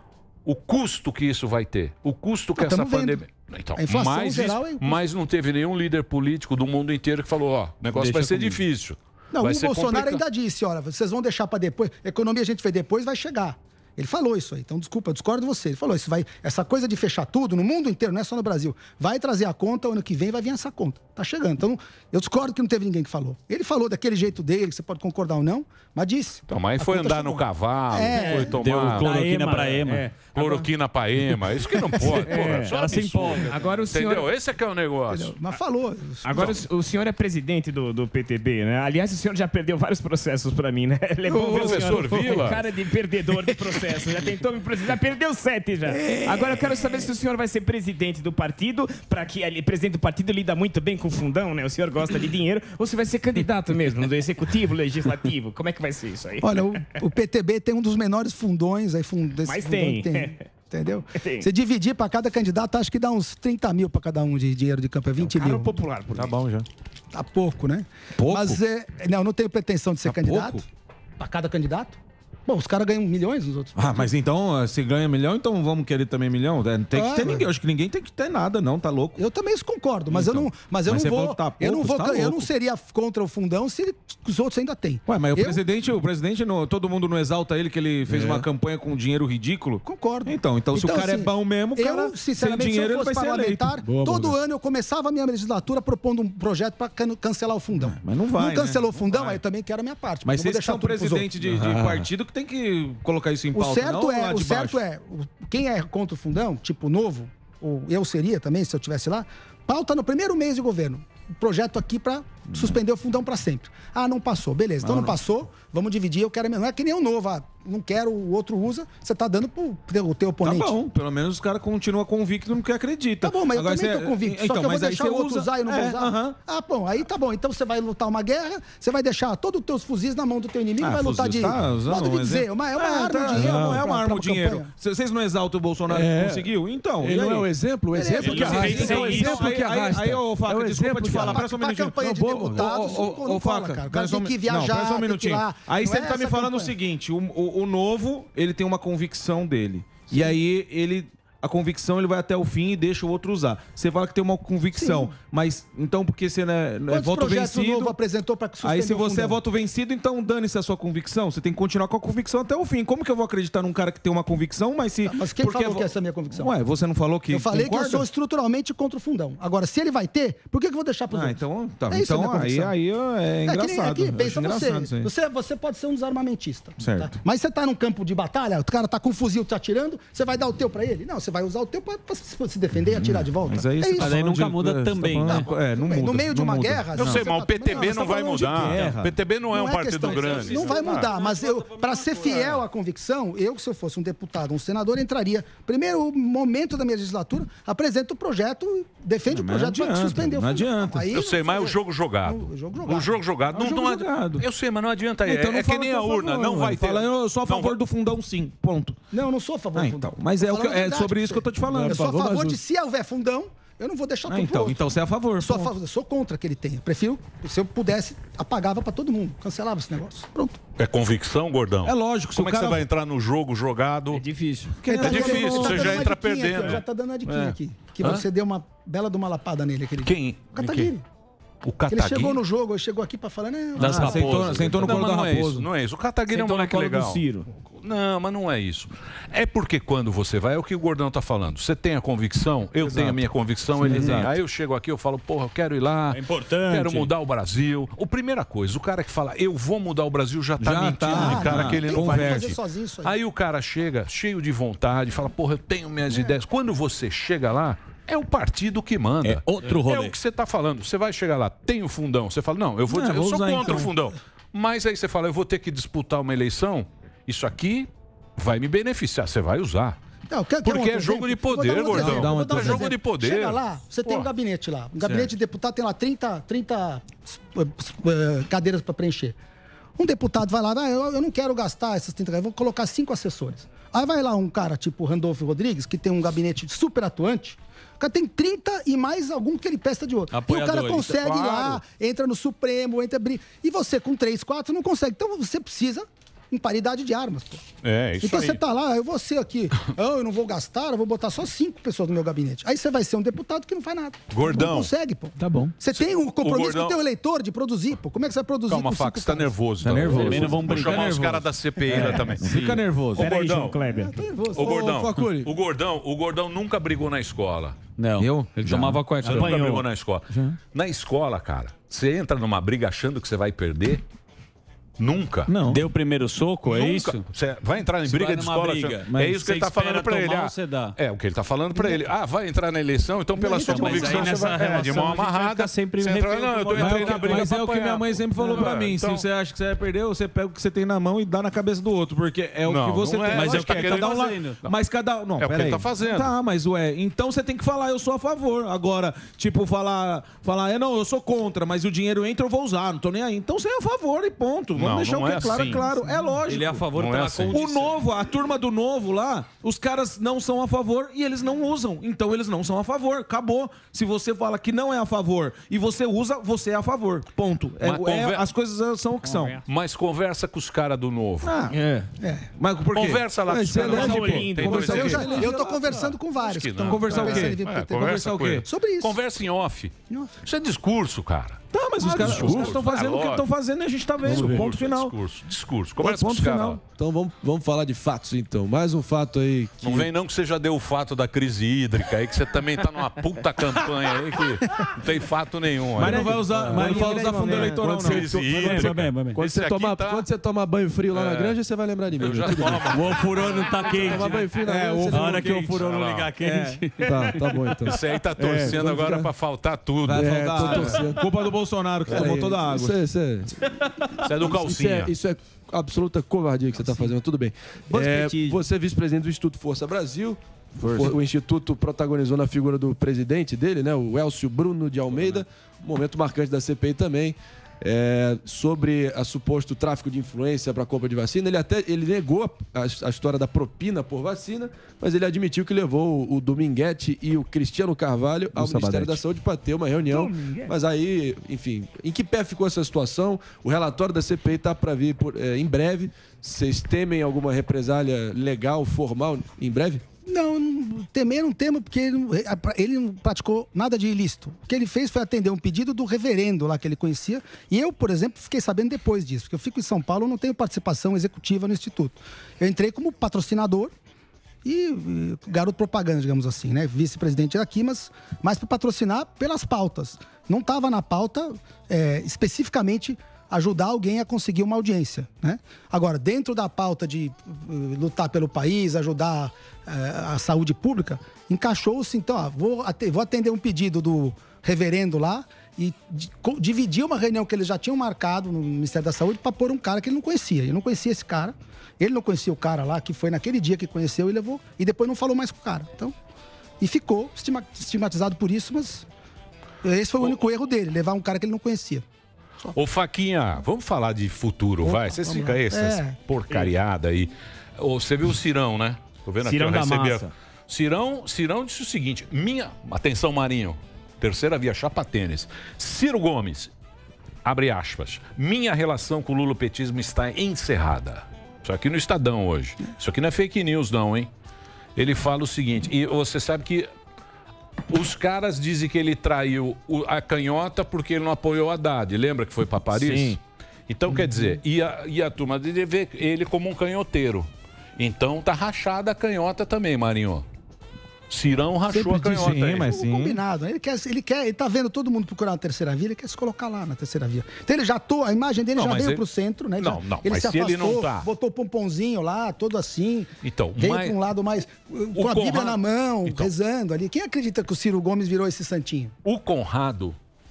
o custo que isso vai ter, o custo que essa pandemia. Então, mas, isso, é... mas não teve nenhum líder político do mundo inteiro que falou: ó, o negócio Deixa vai ser difícil. Não, vai o Bolsonaro complicado. ainda disse: olha, vocês vão deixar para depois, economia a gente vê depois, vai chegar. Ele falou isso aí. Então, desculpa, eu discordo de você. Ele falou isso. Vai, essa coisa de fechar tudo no mundo inteiro, não é só no Brasil. Vai trazer a conta, ano que vem vai vir essa conta. Tá chegando. Então, eu discordo que não teve ninguém que falou. Ele falou daquele jeito dele, que você pode concordar ou não, mas disse. Então, mas foi andar chegou. no cavalo, é, foi tomar... Deu cloroquina para Ema. Pra Ema. É. Tá cloroquina paema. Isso que não pode. É, porra, só se Agora o senhor... Entendeu? Esse é que é o negócio. Entendeu? Mas falou. Agora o senhor é presidente do, do PTB, né? Aliás, o senhor já perdeu vários processos para mim, né? Levou é o professor senhor, Vila. cara de perdedor de processo. Já tentou me processar, perdeu sete já. É. Agora eu quero saber se o senhor vai ser presidente do partido, para que ele presidente do partido lida muito bem com fundão, né? O senhor gosta de dinheiro, ou se vai ser candidato mesmo, do executivo, legislativo? Como é que vai ser isso aí? Olha, o, o PTB tem um dos menores fundões aí. Fund... Mas fundão tem. tem. Entendeu? Você dividir para cada candidato, acho que dá uns 30 mil para cada um de dinheiro de campo, é 20 é um mil. popular, por Tá bom já. Tá pouco, né? Pouco? Mas, é, não, não tenho pretensão de ser tá candidato. Para cada candidato? Bom, os caras ganham milhões nos outros. Ah, mas então, eh, se ganha milhão, então vamos querer também milhão? É, tem que ter ninguém. Acho que ninguém tem que ter nada, não, tá louco? Eu também concordo, mas então, eu não, mas eu mas não vou. Poucos, eu não vou, tá eu não seria contra o fundão se os outros ainda têm. Ué, mas eu... o presidente, o presidente, não, todo mundo não exalta ele que ele fez é. uma campanha com dinheiro ridículo? Concordo. Então, então, então se o então, cara é assim, é bom mesmo, o cara eu, sinceramente, sem dinheiro, se eu fosse parlamentar, Boa, todo ano eu começava a minha legislatura propondo um projeto para can cancelar o fundão. É, mas não vai. Não né? cancelou né? o fundão, aí eu também quero a minha parte. Mas vocês são presidente de, de ah. partido que tem tem que colocar isso em pauta, o certo não, é, O certo é, quem é contra o fundão, tipo novo, ou eu seria também, se eu estivesse lá, pauta no primeiro mês de governo. Projeto aqui para hum. suspender o fundão para sempre. Ah, não passou. Beleza, então não, não passou vamos dividir, eu quero. Não é que nem o um novo, ah, não quero, o outro usa, você tá dando pro teu, teu tá oponente. Tá bom, pelo menos os caras continuam convicto no que acredita. Tá bom, mas Agora, eu também você... tô convicto, então, só que então, eu vou deixar o outro usa... usar e não é, vou usar. Uh -huh. Ah, bom, aí tá bom, então você vai lutar uma guerra, você vai deixar todos os teus fuzis na mão do teu inimigo, ah, vai lutar de... Tá, modo de dizer, é uma, é uma é, arma, tá, dinheiro. Não, é uma arma, o dinheiro. Vocês não exaltam o Bolsonaro que é. conseguiu? Então, Ele não é o exemplo? O é exemplo que arrasta. É o exemplo que arrasta. Aí, ô, Faca, desculpa te falar, presta um minutinho. A campanha de deputados, tá? O cara tem que viajar, tem que ir lá, Aí você é tá me falando campanha. o seguinte: o, o, o novo, ele tem uma convicção dele. Sim. E aí ele a convicção ele vai até o fim e deixa o outro usar. Você fala que tem uma convicção, Sim. mas então porque você não é né, voto vencido. Novo apresentou para que Aí se você é voto vencido, então dane-se a sua convicção. Você tem que continuar com a convicção até o fim. Como que eu vou acreditar num cara que tem uma convicção, mas se. Tá, mas quem porque falou é vo... que essa é a minha convicção? Ué, você não falou que. Eu falei concorda? que eu sou estruturalmente contra o fundão. Agora, se ele vai ter, por que, que eu vou deixar para os ah, Então, tá. é então aí, aí é engraçado. É que nem, aqui, pensa você, você. Você pode ser um desarmamentista. Tá? Certo. Tá? Mas você está num campo de batalha, o cara está com um fuzil, está atirando, você vai dar o teu para ele? Não, você você vai usar o teu para se defender, e uhum. atirar de volta. Mas aí, é isso. É aí nunca tá né? de, é, muda também, tá né? é, não muda, no meio de uma muda. guerra... Eu sei, mas o tá PTB não, não vai mudar. O PTB não é um é partido grande. Não vai mudar, mas ah, eu, para ser fiel à convicção, eu, se eu fosse um deputado, um senador, entraria. Primeiro momento da minha legislatura, apresento o projeto, defende o projeto para suspender o Não adianta. Eu sei, mas é o jogo jogado. O jogo jogado. O jogo jogado. Eu sei, mas não adianta. Então, é que nem a urna, não vai ter. Eu sou a favor do fundão sim, ponto. Não, eu não sou a favor ah, do fundão. Então. Mas é sobre isso que eu tô te falando. Eu sou a favor, de se houver fundão, eu não vou deixar tudo então, então você é a favor. Sou, a favor, sou contra que ele tenha. Prefiro, se eu pudesse, apagava para todo mundo. Cancelava esse negócio. Pronto. É convicção, gordão? É lógico. Como é que cara... você vai entrar no jogo jogado? É difícil. Porque é, tá difícil, você tá já entra perdendo. Aqui, já tá dando a diquinha é. aqui. Que Hã? você deu uma bela de uma lapada nele aquele Quem? O Cataguiri. O Cataguiri? Ele chegou no jogo, ele chegou aqui para falar, né? Das ah, raposas. Sentou, sentou no colo não, da não É isso, não é isso. O Cataguiri é um moleque legal. Do Ciro. Não, mas não é isso. É porque quando você vai, é o que o Gordão está falando. Você tem a convicção, eu Exato. tenho a minha convicção, ele tem. Aí eu chego aqui, eu falo, porra, eu quero ir lá. É importante. Quero mudar o Brasil. O primeira coisa, o cara que fala, eu vou mudar o Brasil, já está tá, mentindo tá, de cara não, que ele não converte. Aí. aí o cara chega cheio de vontade, fala, porra, eu tenho minhas é. ideias. Quando você chega lá, é o partido que manda. É outro rolê. É o que você está falando. Você vai chegar lá, tem o fundão. Você fala, não, eu vou não, dizer, eu sou contra então. o fundão. Mas aí você fala, eu vou ter que disputar uma eleição isso aqui vai me beneficiar, você vai usar. Não, quer, Porque quer um é jogo de poder, gordão. Um é jogo de poder. Chega lá, você Pô. tem um gabinete lá. Um gabinete certo. de deputado tem lá 30, 30 eh, eh, cadeiras para preencher. Um deputado vai lá, ah, eu, eu não quero gastar essas 30 cadeiras, vou colocar cinco assessores. Aí vai lá um cara tipo Randolfo Rodrigues, que tem um gabinete super atuante, o cara tem 30 e mais algum que ele peça de outro. E o cara é consegue claro. lá, entra no Supremo, entra. E você com 3, 4 não consegue. Então você precisa em paridade de armas. Pô. É, isso Então você tá lá, eu vou ser aqui, oh, eu não vou gastar, eu vou botar só cinco pessoas no meu gabinete. Aí você vai ser um deputado que não faz nada. Gordão. Não consegue, pô. Tá bom. Você tem um compromisso gordão... com o teu eleitor de produzir, pô. Como é que você vai produzir? Calma, Fax, tá, tá, tá nervoso. Tá nervoso. Também não vamos Vou chamar nervoso. os caras da CPI é, também. Fica nervoso. O Gordão. Aí, Kleber. O tá Gordão. o Gordão, o Gordão nunca brigou na escola. Não. Eu? Ele Já. tomava coitada. Nunca brigou na escola. Já. Na escola, cara, você entra numa briga achando que você vai perder Nunca. Não. Deu o primeiro soco, é Nunca. é isso? Você vai entrar em briga de escola. Briga, é isso que ele está falando para ele. Ah, é o que ele está falando para ele. Ah, vai entrar na eleição, então pela então, sua convicção você vai é, de mão amarrada. Sempre entra, não, eu tô entrando na briga. Mas é o que minha mãe sempre falou para mim. Então... Se você acha que você vai perder, você pega o que você tem na mão e dá na cabeça do outro, porque é o não, que você tem. É, mas é o que cada um lá. Mas cada não, é o que ele tá fazendo. Tá, mas ué, então você tem que falar eu sou a favor. Agora, tipo falar, falar, é não, eu sou contra, mas o dinheiro entra eu vou usar, não tô nem aí. Então você é a favor e ponto. Vamos não, deixar não o que é, é claro, é assim. claro. É lógico. Ele é a favor da é assim. O novo, a turma do novo lá, os caras não são a favor e eles não usam. Então eles não são a favor. Acabou. Se você fala que não é a favor e você usa, você é a favor. Ponto. É, é conver... é, as coisas são o que são. Mas conversa com os caras do novo. Ah, é. é. Mas por quê? Conversa lá com os caras Eu, eu tô conversando com vários. Que que conversar o quê? Conversar o quê? Sobre isso. Conversa em off. Isso é discurso, cara. Tá, mas ah, os caras estão fazendo ah, o que estão fazendo e a gente está vendo. Discurso, ponto final. Discurso, discurso. Começa ponto final. Então vamos, vamos falar de fatos, então. Mais um fato aí. Que... Não vem não que você já deu o fato da crise hídrica aí, que você também está numa puta campanha aí que não tem fato nenhum. Mas aí. não vai usar, ah, mas não vai usar fundo eleitoral, não. Crise hídrica. Quando você, tomar, tá... quando você tomar banho frio lá na é. granja, você vai lembrar de mim. Eu já tomo. O ofurô está quente. Tomar banho frio na é, granja, Na hora tá que o ofurô não ligar quente. Tá, tá bom então. Isso aí está torcendo agora para faltar tudo. Vai faltar. Culpa do Bolsonaro que é tomou aí. toda a água. Isso é, isso é... Isso é do calcinha. Isso é, isso é absoluta covardia que você está fazendo, tudo bem. É, você é vice-presidente do Instituto Força Brasil. Força. O Instituto protagonizou na figura do presidente dele, né, o Elcio Bruno de Almeida. Né? Momento marcante da CPI também é, sobre a suposto tráfico de influência para a compra de vacina. Ele até ele negou a, a, história da propina por vacina, mas ele admitiu que levou o, o Dominguete e o Cristiano Carvalho ao o Ministério Sabadete. da Saúde para ter uma reunião. Mas aí, enfim, em que pé ficou essa situação? O relatório da CPI está para vir por, é, em breve. Vocês temem alguma represália legal, formal, em breve? Não, temer não temo, porque ele, ele, não praticou nada de ilícito. O que ele fez foi atender um pedido do reverendo lá que ele conhecia. E eu, por exemplo, fiquei sabendo depois disso, porque eu fico em São Paulo, não tenho participação executiva no Instituto. Eu entrei como patrocinador e, garoto propaganda, digamos assim, né? Vice-presidente aqui, mas mais para patrocinar pelas pautas. Não estava na pauta é, especificamente ajudar alguém a conseguir uma audiência. Né? Agora, dentro da pauta de eh, lutar pelo país, ajudar eh, a saúde pública, encaixou-se, então, ó, vou, vou atender um pedido do reverendo lá e dividir uma reunião que eles já tinham marcado no Ministério da Saúde para pôr um cara que ele não conhecia. Ele não conhecia esse cara, ele não conhecia o cara lá, que foi naquele dia que conheceu e levou, e depois não falou mais com o cara. Então, e ficou estigmatizado por isso, mas esse foi o único erro dele, levar um cara que ele não conhecia. Ô, Faquinha, vamos falar de futuro, Opa, vai? Vocês ficam aí, essas é. porcariada aí. Ô, você viu o Cirão, né? Tô vendo Cirão aqui, eu recebi. Massa. Cirão, Cirão disse o seguinte: minha. Atenção, Marinho. Terceira via chapa tênis. Ciro Gomes, abre aspas. Minha relação com o lulopetismo está encerrada. Isso aqui no Estadão hoje. Isso aqui não é fake news, não, hein? Ele fala o seguinte, e você sabe que os caras dizem que ele traiu a canhota porque ele não apoiou a Haddad. Lembra que foi para Paris? Sim. Então, quer dizer, e a, e a turma dele vê ele como um canhoteiro. Então, tá rachada a canhota também, Marinho. Cirão rachou Sempre a canhota. Sim, aí. mas sim. Combinado. Ele quer, ele quer, ele tá vendo todo mundo procurar na terceira via, ele quer se colocar lá na terceira via. Então ele já tô, a imagem dele não, já veio ele... pro centro, né? Não, já, não, ele mas se, afastou, se ele não tá. Botou pomponzinho lá, todo assim. Então, veio mas... pra um lado mais. Com o a Bíblia Conrado... na mão, então... rezando ali. Quem acredita que o Ciro Gomes virou esse santinho? O Conrado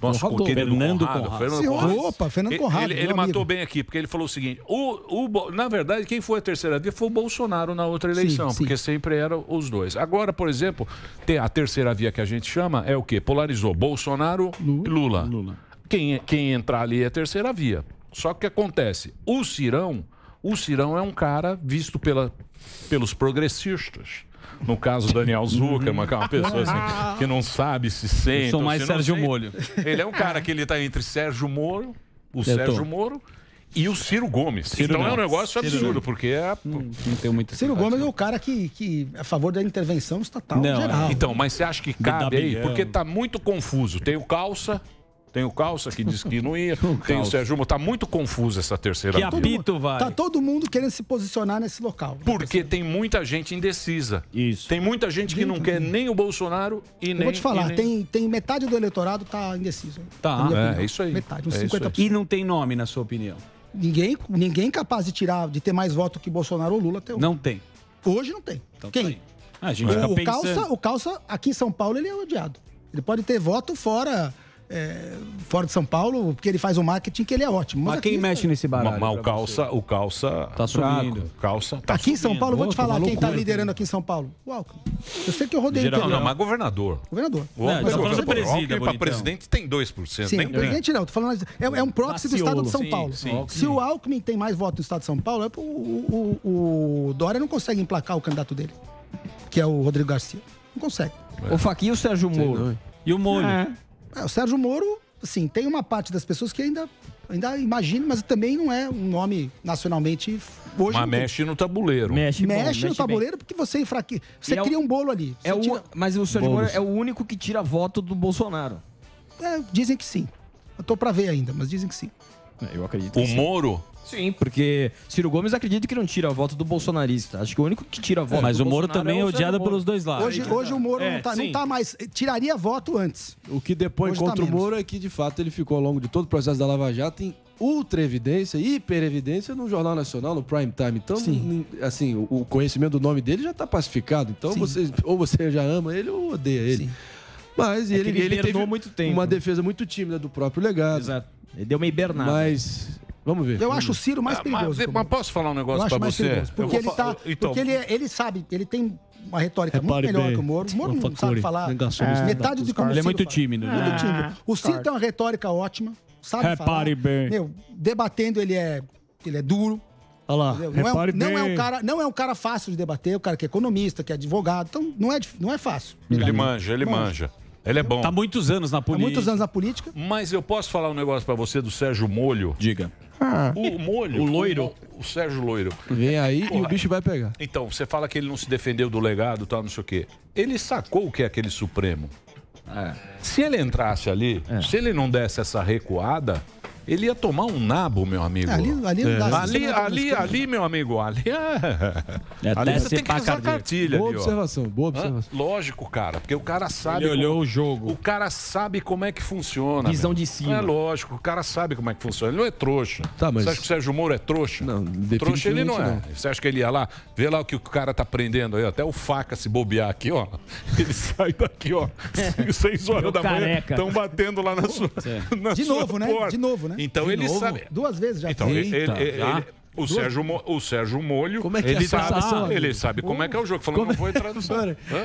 nossa, Conrado. Fernando Conrado. Conrado. Fernando Conrado. Opa, Fernando Conrado. Ele, ele matou bem aqui, porque ele falou o seguinte: o, o, na verdade, quem foi a terceira via foi o Bolsonaro na outra eleição, sim, porque sim. sempre eram os dois. Agora, por exemplo, tem a terceira via que a gente chama é o quê? Polarizou Bolsonaro Lula. e Lula. Lula. Quem, quem entrar ali é a terceira via. Só que o que acontece? O Cirão, o Cirão é um cara visto pela, pelos progressistas no caso, Daniel Zuckerman, que é uma uhum. pessoa assim, ah. que não sabe se sente. Eu sou mais Sérgio sente. Molho. Ele é um cara que ele está entre Sérgio Moro, o Eu Sérgio tô. Moro e o Ciro Gomes. Ciro então é um negócio absurdo, porque é... Hum, não tem muita Ciro Gomes é o cara que, que é a favor da intervenção estatal não, geral. Então, mas você acha que cabe aí? Porque está muito confuso. Tem o calça, tem o Calça que disse que não ia. o tem o Sérgio Moro. Tá muito confuso essa terceira que apito vai. Tá todo mundo querendo se posicionar nesse local. Porque tem muita gente indecisa. Isso. Tem muita gente que não quer nem o Bolsonaro e Eu nem... vou te falar, nem... tem, tem metade do eleitorado tá indeciso. Tá. É, isso aí. Metade, uns é 50%. E não tem nome, na sua opinião? Ninguém, ninguém capaz de tirar, de ter mais voto que Bolsonaro ou Lula até hoje. Não tem. Hoje não tem. Então tá Quem? Ah, a gente o, tá o, calça, o calça, aqui em São Paulo, ele é odiado. Ele pode ter voto fora é, fora de São Paulo, porque ele faz o marketing que ele é ótimo. Mas, mas quem aqui, mexe nesse baralho? Mas, o calça, o calça. Tá subindo. Calça. Tá aqui subindo. em São Paulo, vou te falar Nossa, quem está liderando aqui em São Paulo. O Alckmin. Eu sei que eu rodei Geral, Não, mas governador. Governador. Então é governador. Presida, para presidente tem 2%. Sim, tem é presidente não. Tô falando, é, é um proxy Maciolo. do estado de São sim, Paulo. Sim, Se sim. o Alckmin tem mais votos no estado de São Paulo, é o, o, o Dória não consegue emplacar o candidato dele, que é o Rodrigo Garcia. Não consegue. É. O Faquinha e o Sérgio Moro. E o Molho. É. É, o Sérgio Moro, assim, tem uma parte das pessoas que ainda, ainda imagina, mas também não é um nome nacionalmente hoje. Mas mexe no tabuleiro. Mexe, mexe, bom, mexe no tabuleiro bem. porque você enfraquece. Você e é cria o, um bolo ali. É o, Mas o Sérgio Moro é o único que tira voto do Bolsonaro. É, dizem que sim. Eu tô pra ver ainda, mas dizem que sim. É, eu acredito. O sim. Moro Sim, porque Ciro Gomes acredita que não tira a voto do bolsonarista. Acho que o único que tira voto. É, mas o Moro é também é odiado Moro. pelos dois lados. Hoje, hoje o Moro é, não, tá, não, tá, mais. Tiraria voto antes. O que depois hoje tá contra tá o Moro é que, de fato, ele ficou ao longo de todo o processo da Lava Jato em ultra evidência, hiper evidência no Jornal Nacional, no prime time. Então, Sim. assim, o conhecimento do nome dele já está pacificado. Então, você, ou você já ama ele ou odeia ele. Sim. Mas é ele, ele, ele teve muito tempo. uma né? defesa muito tímida do próprio legado. Exato. Ele deu uma hibernada. Mas Vamos ver. Eu acho o Ciro mais ah, perigoso. mas, mas, posso falar um negócio para você? Perigoso, porque ele, tá, então... porque ele, é- ele sabe, ele tem uma retórica muito melhor bem, que o Moro. O Moro não sabe falar. É, metade né? do que o Ele é muito tímido. Né? Muito tímido. Ah, o Ciro tem uma retórica ótima, sabe Repare falar. bem. Meu, debatendo ele é, ele é duro. Olha lá, não é, um, não, é um cara, não é um cara fácil de debater, o é um cara que é economista, que é advogado. Então, não é, não é fácil. Ele daí. manja, ele manja. manja. Ele é bom. Tá muitos anos na política. Tá muitos anos na política. Mas eu posso falar um negócio para você do Sérgio Molho? Diga. Ah. O molho. O loiro. O, o Sérgio Loiro. Vem aí Porra. e o bicho vai pegar. Então, você fala que ele não se defendeu do legado, tal, não sei o quê. Ele sacou o que é aquele Supremo. É. Se ele entrasse ali, é. se ele não desse essa recuada, ele ia tomar um nabo, meu amigo. Ali, ali, é. ali, ali, ali, meu amigo, ali é. é ali você tem que usar cartilha. Boa ali, observação, boa observação. Hã? Lógico, cara, porque o cara sabe. Ele olhou como... o jogo. O cara sabe como é que funciona. Visão de cima. É lógico, o cara sabe como é que funciona. Ele não é trouxa. Tá, mas... Você acha que o Sérgio Moro é trouxa? Não, Trouxa ele não é. Não. Você acha que ele ia lá? Vê lá o que o cara tá prendendo aí, até o faca se bobear aqui, ó. Ele sai daqui, ó. seis horas da manhã. Estão batendo lá na sua. Na de sua novo, porta. né? De novo, né? Então de ele novo? sabe. Duas vezes já. Então, Eita, ele, já? ele o Sérgio, Mo, o Sérgio Molho, como é que é ele, é a sensação, sabe, ele sabe como é que é o jogo. Falando, como... não foi tradução.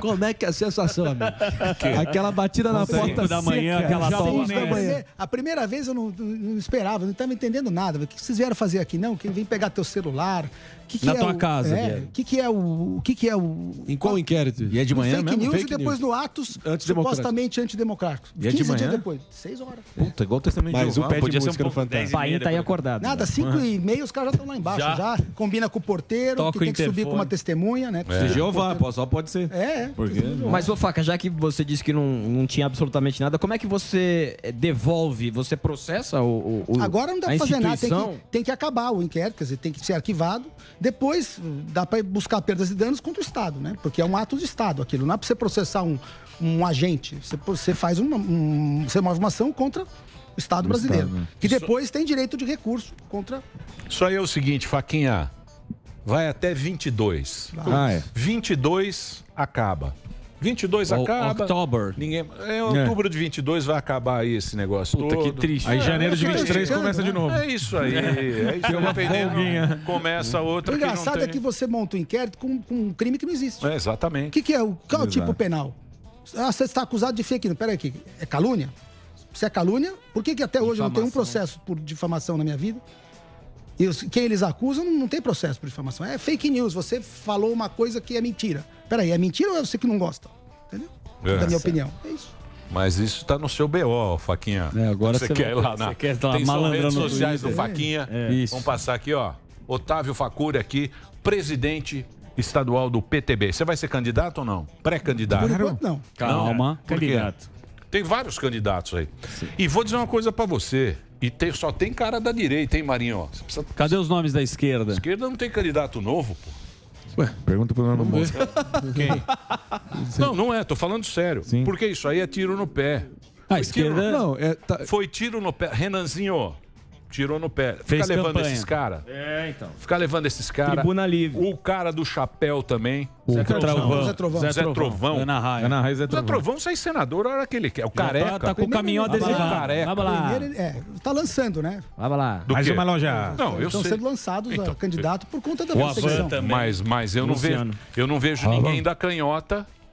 como é que é a sensação, amigo? Aquela batida na Sim. porta da manhã, seca, aquela toma. Da manhã. A primeira vez eu não, não esperava, não estava entendendo nada. O que vocês vieram fazer aqui? Não, quem vem pegar teu celular, que que na é tua o, casa. É, o que, que é o, o que, que é o em qual ah, inquérito? E é de manhã fake mesmo? News fake e depois news. no atos antidemocrático. supostamente antidemocrático. E é de manhã? dias depois, 6 horas. Puta, igual o testamento Mas de Mas o pé de música um não fantasma. Paim tá aí acordado. Nada, 5 né? e meia os caras já estão lá embaixo embaixo já, já combina com o porteiro, Toca que tem que interfone. subir com uma testemunha, né? É. Jeová, só pode ser. É, é. Porque... Mas, ô Faca, já que você disse que não, não tinha absolutamente nada, como é que você devolve? Você processa o. o Agora não dá pra fazer nada, tem que, tem que acabar o inquérito, quer dizer, tem que ser arquivado. Depois dá pra buscar perdas e danos contra o Estado, né? Porque é um ato de Estado aquilo. Não é pra você processar um, um agente. Você, você faz uma. Um, você move uma ação contra o Estado o brasileiro. Estado, né? Que depois tem direito de recurso contra. Isso aí é o seguinte, Faquinha. Vai até 22. Ah, é. 22 acaba. 22 o, acaba. Outubro. Ninguém, é, é. outubro é. de 22 vai acabar aí esse negócio Puta, todo. que triste. É, aí janeiro é de 23 começa de novo. É isso aí. É isso uma folguinha. Começa outra. O engraçado tem... é que você monta um inquérito com, com um crime que não existe. É, exatamente. O que, que, é? O, qual o tipo penal? Ah, você está acusado de fake news. Peraí, é calúnia? se é calúnia, por que, que até hoje difamação. eu não tenho um processo por difamação na minha vida? E os, quem eles acusam não tem processo por difamação. É fake news, você falou uma coisa que é mentira. Peraí, é mentira ou é você que não gosta? Entendeu? É. Da minha opinião. É isso. Mas isso está no seu BO, Faquinha. É, agora você, você quer vai, lá na. Você quer lá Tem só redes sociais do, do Faquinha. É, é. Vamos passar aqui, ó. Otávio Facuri aqui, presidente estadual do PTB. Você vai ser candidato ou não? Pré-candidato? Não. Calma, não. É? candidato. Tem vários candidatos aí. Sim. E vou dizer uma coisa para você. E tem, só tem cara da direita, hein, Marinho? Precisa... Cadê os nomes da esquerda? A esquerda não tem candidato novo, pô. Ué, pergunta pro Nando Moura. Quem? Não, não é, tô falando sério. Sim. Porque isso aí é tiro no pé. A ah, esquerda. Tiro... É- não, é, tá... Foi tiro no pé. Renanzinho, tirou no pé. Ficar Fez levando campanha. esses caras. É, então. Ficar levando esses caras. Tribuna livre. O cara do chapéu também. O Zé Trovão. Zé Trovão. Zé Trovão. Ana Raia. Ana Raia, Zé Trovão. Zé Trovão sai senador a hora que ele é. quer. O careca. Tá, tá com o caminhão adesivado. Careca. Vai lá. Primeiro, é, tá lançando, né? Vai lá. Do mais quê? uma loja. Não, eu Estão sei. sendo lançados então, candidato por conta da o perseguição. Também. Mas, mas eu, não vejo, eu não vejo ninguém da canhota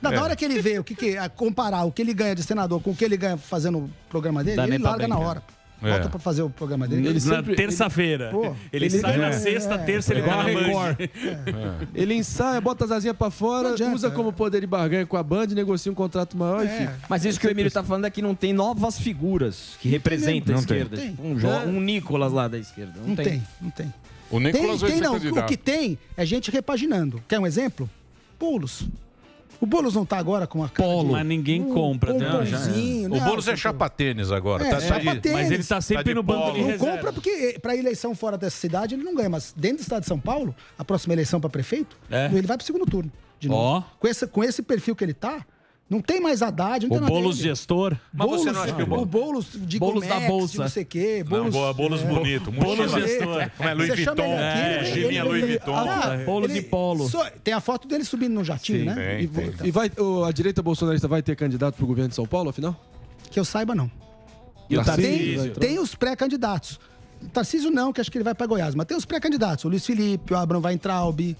Na é. hora que ele vê o que, que é, comparar o que ele ganha de senador com o que ele ganha fazendo o programa dele, Dá ele larga bem, na hora. É. Volta pra fazer o programa dele. Ele sempre, na terça-feira. Ele, ele, sai na é, sexta, terça, ele vai é. na Record. É. Ele ensaia, bota as asinhas pra fora, adianta, usa como poder de barganha com a banda negocia um contrato maior, enfim. Mas isso que o Emílio tá falando é que não tem novas figuras que representam a esquerda. Tem. Tipo, um, um Nicolas lá da esquerda. Não, não tem. tem. não tem. O Nicolas tem, tem, não. O que tem é gente repaginando. Quer um exemplo? Pulos. O Boulos não tá agora com a cara Polo. De... Mas ninguém compra. Um né? não, já, é. Né? O Boulos é chapa-tênis agora. É, tá, é. de... mas ele tá sempre tá no banco de Não compra porque para eleição fora dessa cidade ele não ganha. Mas dentro do estado de São Paulo, a próxima eleição para prefeito, é. ele vai pro segundo turno. De novo. Oh. Com, esse, com esse perfil que ele tá, não tem mais Haddad, não o tem Boulos gestor. Mas Boulos, você não acha que o é Boulos... O Boulos de Boulos da Bolsa. não sei o quê. Boulos, não, é, Boulos bonito. É, ah, é. Boulos gestor. Como é, Louis Vuitton. É, Chivinha Louis Vuitton. Ah, Boulos de polo. tem a foto dele subindo no jatinho, Sim, né? Tem, e, e vai, o, a direita bolsonarista vai ter candidato para o governo de São Paulo, afinal? Que eu saiba, não. E o tem, tem os pré-candidatos. Tarcísio não, que acho que ele vai para Goiás, mas tem os pré-candidatos. O Luiz Felipe, o Abram Weintraub,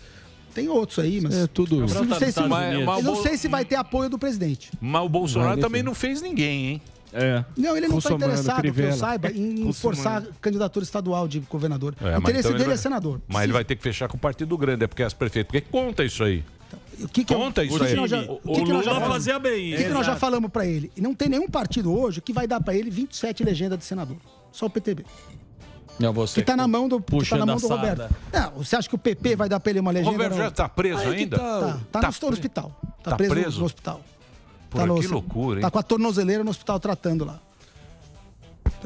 tem outros aí, mas. É tudo. Não, não sei, se, mas, mas não sei se vai ter apoio do presidente. Mas o Bolsonaro vai, também não fez ninguém, hein? É. Não, ele não está interessado, Crivella. que eu saiba, em forçar candidatura estadual de governador. É, o interesse então dele vai... é senador. Mas Sim. ele vai ter que fechar com o Partido Grande, é porque as prefeitas. Porque conta isso aí. Então, o que, que Conta isso aí. o, que, nós já fazia bem. O que, que nós já falamos para ele? E não tem nenhum partido hoje que vai dar para ele 27 legendas de senador. Só o PTB você que tá na mão do, puxa tá na mão do Roberto. Não, você acha que o PP vai dar pra ele uma legenda? O Roberto já está preso Aí ainda? tá, tá, tá, tá no hospital. Tá preso, tá preso, no hospital. Porra, tá no... que loucura, hein? Tá com a tornozeleira no hospital tratando lá.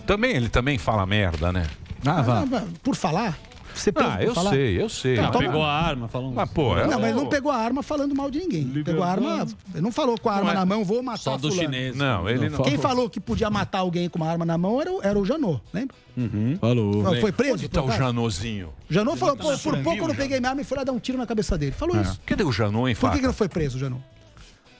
Também, ele também fala merda, né? Ah, ah, por falar, você ah, eu falar... sei, eu sei. Não, Pegou a arma, falando. Mas, pô, é não, mas não pegou a arma falando mal de ninguém. Liberando. Pegou a arma, não falou com a arma na mão, vou matar Só do fulano. chinês. Não, ele não. Quem falou que podia matar alguém com uma arma na mão era, era o Janô, lembra? Uhum. Falou. Não, foi preso? Onde tá o Janôzinho? Janô falou, tá por, pouco eu não peguei minha arma e fui lá dar um tiro na cabeça dele. Falou é. isso. Cadê o Janô, hein, Por que, que não foi preso, Janô?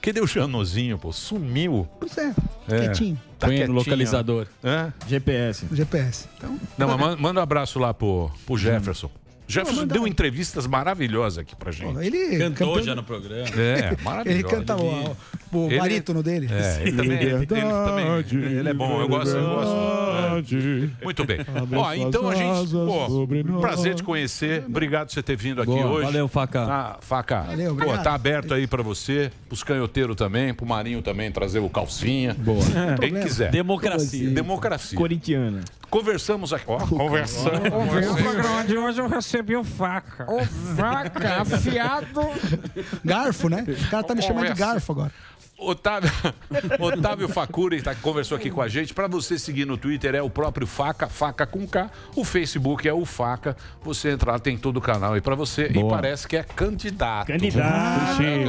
Que deu Janozinho, pô? Sumiu. Pois é. é. Quietinho. Tá Põe no localizador. É? GPS. GPS. Então, não, mas manda um abraço lá pro, pro hum. Jefferson. Jefferson deu entrevistas maravilhosas aqui pra gente. ele cantou cantando... já no programa. É, maravilhoso. Ele canta o, o ele... É- barítono dele. É, ele também, ele, ele, também. Ele é bom, eu gosto, eu gosto. É. Muito bem. Ó, então a gente. Pô, prazer te conhecer. Obrigado por você ter vindo aqui Boa, hoje. Valeu, Faca. Ah, faca. Valeu, Pô, tá aberto aí pra você, pros canhoteiros também, pro Marinho também trazer o calcinha. Boa. Quem quiser. Democracia. Democracia. Corintiana. Conversamos aqui. Ó, conversamos. O programa de hoje eu é recebo recebeu faca. Ô, faca, afiado. Garfo, né? O cara tá me chamando de garfo agora. Otávio, Otávio Facuri tá, conversou aqui com a gente. Para você seguir no Twitter é o próprio Faca, Faca com K. O Facebook é o Faca. Você entra lá, tem todo o canal aí para você. Boa. E parece que é candidato. Candidato. Ah,